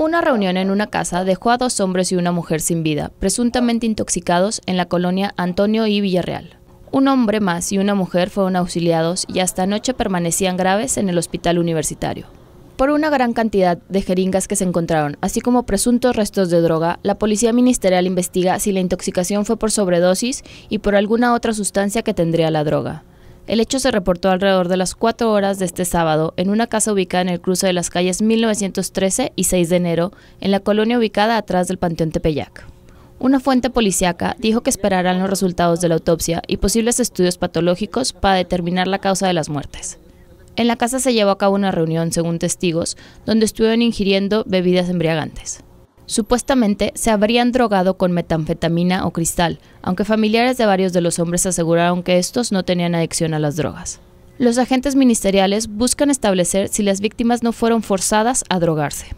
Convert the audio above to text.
Una reunión en una casa dejó a dos hombres y una mujer sin vida, presuntamente intoxicados en la colonia Antonio y Villarreal. Un hombre más y una mujer fueron auxiliados y hasta anoche permanecían graves en el hospital universitario. Por una gran cantidad de jeringas que se encontraron, así como presuntos restos de droga, la Policía Ministerial investiga si la intoxicación fue por sobredosis y por alguna otra sustancia que tendría la droga. El hecho se reportó alrededor de las 4 horas de este sábado en una casa ubicada en el cruce de las calles 1913 y 6 de enero, en la colonia ubicada atrás del Panteón Tepeyac. Una fuente policíaca dijo que esperarán los resultados de la autopsia y posibles estudios patológicos para determinar la causa de las muertes. En la casa se llevó a cabo una reunión, según testigos, donde estuvieron ingiriendo bebidas embriagantes. Supuestamente se habrían drogado con metanfetamina o cristal, aunque familiares de varios de los hombres aseguraron que estos no tenían adicción a las drogas. Los agentes ministeriales buscan establecer si las víctimas no fueron forzadas a drogarse.